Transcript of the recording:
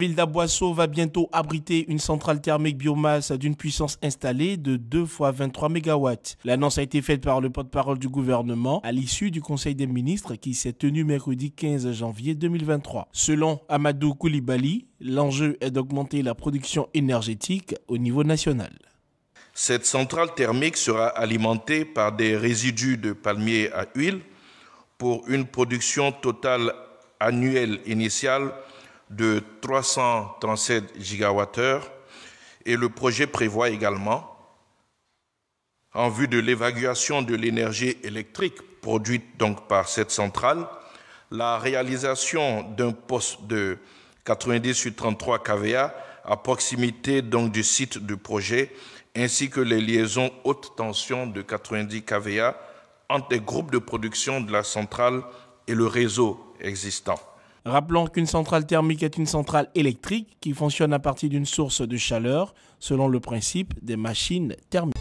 La ville d'Aboisseau va bientôt abriter une centrale thermique biomasse d'une puissance installée de 2 x 23 MW. L'annonce a été faite par le porte-parole du gouvernement à l'issue du Conseil des ministres qui s'est tenu mercredi 15 janvier 2023. Selon Amadou Koulibaly, l'enjeu est d'augmenter la production énergétique au niveau national. Cette centrale thermique sera alimentée par des résidus de palmiers à huile pour une production totale annuelle initiale de 337 gigawattheures et le projet prévoit également, en vue de l'évacuation de l'énergie électrique produite donc par cette centrale, la réalisation d'un poste de 90 sur 33 kVA à proximité donc du site du projet, ainsi que les liaisons haute tension de 90 kVA entre les groupes de production de la centrale et le réseau existant. Rappelons qu'une centrale thermique est une centrale électrique qui fonctionne à partir d'une source de chaleur selon le principe des machines thermiques.